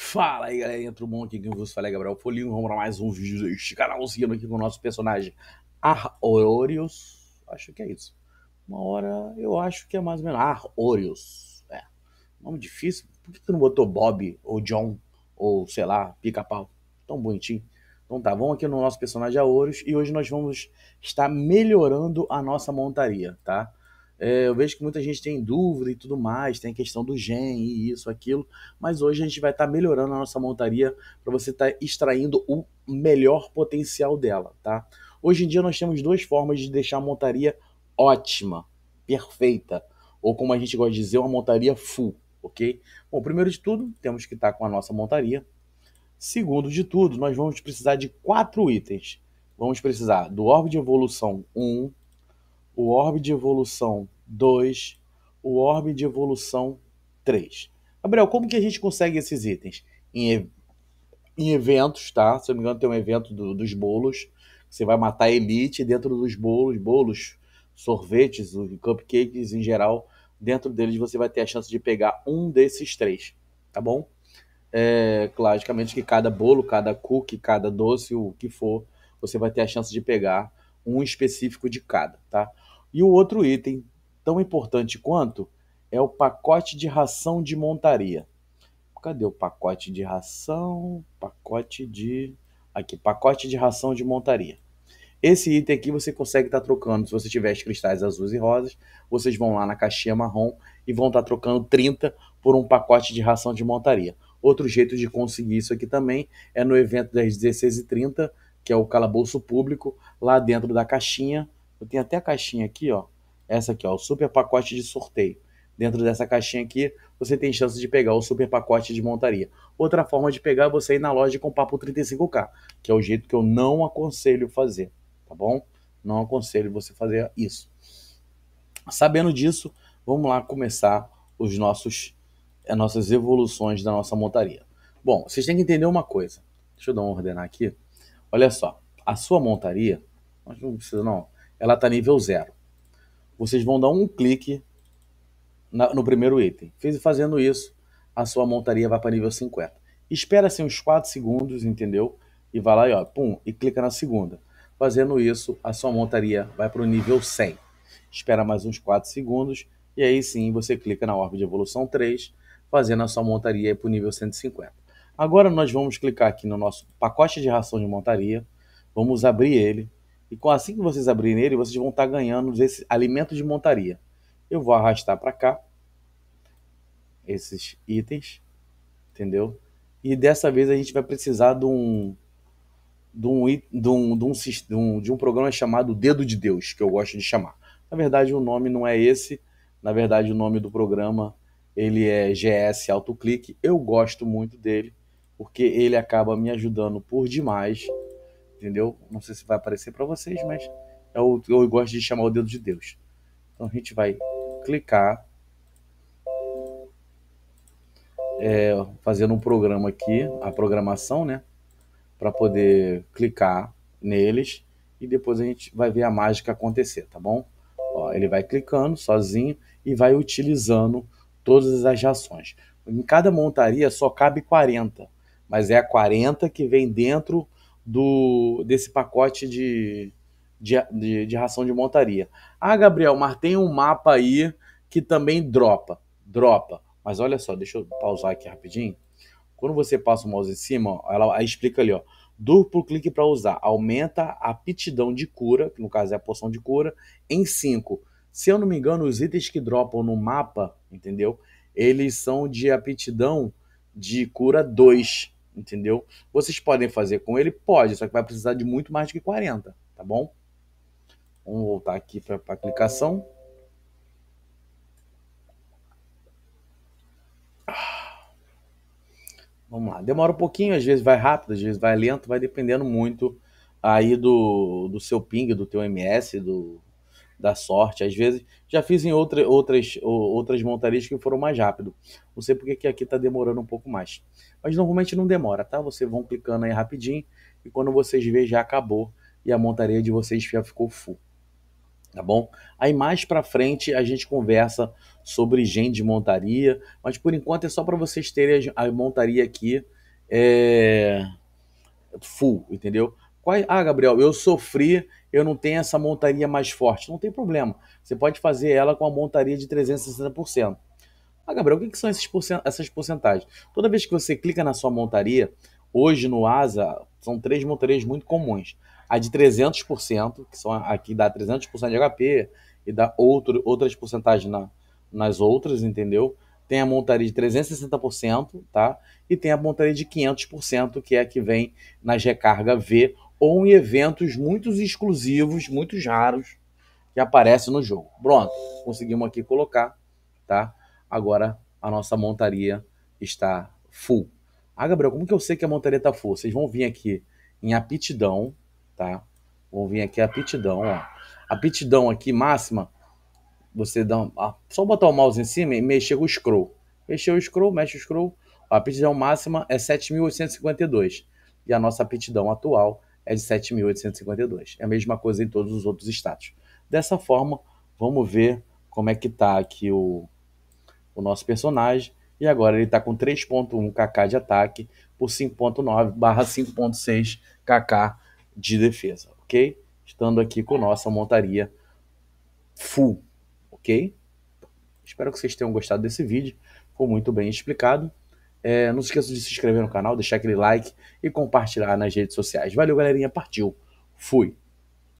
Fala aí, entra um bom? Aqui quem vos fala Gabriel Folinho. Vamos para mais um vídeo deste canal, seguindo aqui com o nosso personagem Arorius. Acho que é isso. Uma hora, eu acho que é mais ou menos Arorius. É, nome difícil. Por que, tu não botou Bob ou John ou, sei lá, pica-pau? Tão bonitinho. Então tá, vamos aqui no nosso personagem Arorius e hoje nós vamos estar melhorando a nossa montaria, tá? É, eu vejo que muita gente tem dúvida e tudo mais, tem a questão do gen e isso, aquilo, mas hoje a gente vai estar tá melhorando a nossa montaria para você estar tá extraindo o melhor potencial dela, tá? Hoje em dia nós temos duas formas de deixar a montaria ótima, perfeita, ou como a gente gosta de dizer, uma montaria full, ok? Bom, primeiro de tudo, temos que estar tá com a nossa montaria. Segundo de tudo, nós vamos precisar de quatro itens. Vamos precisar do órgão de evolução 1, o orbe de evolução 2, o orbe de evolução 3. Gabriel, como que a gente consegue esses itens? Em, em eventos, tá? Se eu não me engano, tem um evento do, dos bolos. Você vai matar a elite dentro dos bolos, bolos, sorvetes, cupcakes em geral. Dentro deles você vai ter a chance de pegar um desses três, tá bom? É, logicamente que cada bolo, cada cookie, cada doce, o que for, você vai ter a chance de pegar um específico de cada, tá? E o outro item, tão importante quanto, é o pacote de ração de montaria. Cadê o pacote de ração? Pacote de. Aqui, pacote de ração de montaria. Esse item aqui você consegue estar tá trocando. Se você tiver os cristais azuis e rosas, vocês vão lá na caixinha marrom e vão estar tá trocando 30 por um pacote de ração de montaria. Outro jeito de conseguir isso aqui também é no evento das 16h30, que é o calabouço público. Lá dentro da caixinha eu tenho até a caixinha aqui, ó. Essa aqui, ó, o super pacote de sorteio. Dentro dessa caixinha aqui, você tem chance de pegar o super pacote de montaria. Outra forma de pegar é você ir na loja com papo 35K, que é o jeito que eu não aconselho fazer, tá bom? Não aconselho você fazer isso. Sabendo disso, vamos lá começar os nossos as eh, nossas evoluções da nossa montaria. Bom, vocês têm que entender uma coisa. Deixa eu dar uma ordenar aqui. Olha só, a sua montaria, não precisa não ela está nível 0. Vocês vão dar um clique na, no primeiro item. Fazendo isso, a sua montaria vai para nível 50. Espera-se assim, uns 4 segundos, entendeu? E vai lá e ó, pum, e clica na segunda. Fazendo isso, a sua montaria vai para o nível 100. Espera mais uns 4 segundos e aí sim você clica na orbe de evolução 3, fazendo a sua montaria para o nível 150. Agora nós vamos clicar aqui no nosso pacote de ração de montaria, vamos abrir ele, e com assim que vocês abrirem ele, vocês vão estar tá ganhando esse alimento de montaria. Eu vou arrastar para cá esses itens, entendeu? E dessa vez a gente vai precisar de um de um, de um, de um, de um, programa chamado Dedo de Deus, que eu gosto de chamar. Na verdade, o nome não é esse. Na verdade, o nome do programa ele é GS Autoclique. Eu gosto muito dele, porque ele acaba me ajudando por demais entendeu? Não sei se vai aparecer para vocês, mas eu, é eu gosto de chamar o dedo de Deus. Então a gente vai clicar, é, fazendo um programa aqui, a programação, né? Para poder clicar neles e depois a gente vai ver a mágica acontecer, tá bom? Ó, ele vai clicando sozinho e vai utilizando todas as ações. Em cada montaria só cabe 40, mas é a 40 que vem dentro do desse pacote de, de, de, de ração de montaria. Ah, Gabriel, mas tem um mapa aí que também dropa, dropa. Mas olha só, deixa eu pausar aqui rapidinho. Quando você passa o mouse em cima, ó, ela explica ali, ó. Duplo clique para usar. Aumenta a aptidão de cura, que no caso é a poção de cura, em 5. Se eu não me engano, os itens que dropam no mapa, entendeu? Eles são de aptidão de cura 2 entendeu? Vocês podem fazer com ele? Pode, só que vai precisar de muito mais de que 40, tá bom? Vamos voltar aqui para a aplicação. Vamos lá, demora um pouquinho, às vezes vai rápido, às vezes vai lento, vai dependendo muito aí do, do seu ping, do teu MS, do, da sorte. Às vezes, já fiz em outra, outras, outras montarias que foram mais rápido. Não sei porque que aqui está demorando um pouco mais. Mas normalmente não demora, tá? Vocês vão clicando aí rapidinho e quando vocês verem já acabou e a montaria de vocês já ficou full. Tá bom? Aí mais para frente a gente conversa sobre gente de montaria, mas por enquanto é só para vocês terem a montaria aqui é, full, entendeu? Ah, Gabriel, eu sofri, eu não tenho essa montaria mais forte. Não tem problema. Você pode fazer ela com a montaria de 360%. Ah, Gabriel, o que são porcent essas porcentagens? Toda vez que você clica na sua montaria, hoje no ASA, são três montarias muito comuns. A de 300%, que são aqui dá 300% de HP e dá outro, outras porcentagens na, nas outras, entendeu? Tem a montaria de 360%, tá? E tem a montaria de 500%, que é a que vem nas recarga V ou em eventos muito exclusivos, muito raros, que aparecem no jogo. Pronto, conseguimos aqui colocar, tá? Agora a nossa montaria está full. Ah, Gabriel, como que eu sei que a montaria está full? Vocês vão vir aqui em aptidão, tá? Vão vir aqui aptidão, ó. Aptidão aqui máxima, você dá ah, só botar o mouse em cima e mexer o scroll. Mexeu o scroll, mexe o scroll. A aptidão máxima é 7.852 e a nossa aptidão atual é de 7.852. É a mesma coisa em todos os outros estados. Dessa forma, vamos ver como é que está aqui o, o nosso personagem. E agora ele está com 3.1 kk de ataque por 5.9 barra 5.6 kk de defesa, ok? Estando aqui com nossa montaria full, ok? Espero que vocês tenham gostado desse vídeo. Foi muito bem explicado. É, não se esqueça de se inscrever no canal, deixar aquele like e compartilhar nas redes sociais. Valeu, galerinha. Partiu. Fui.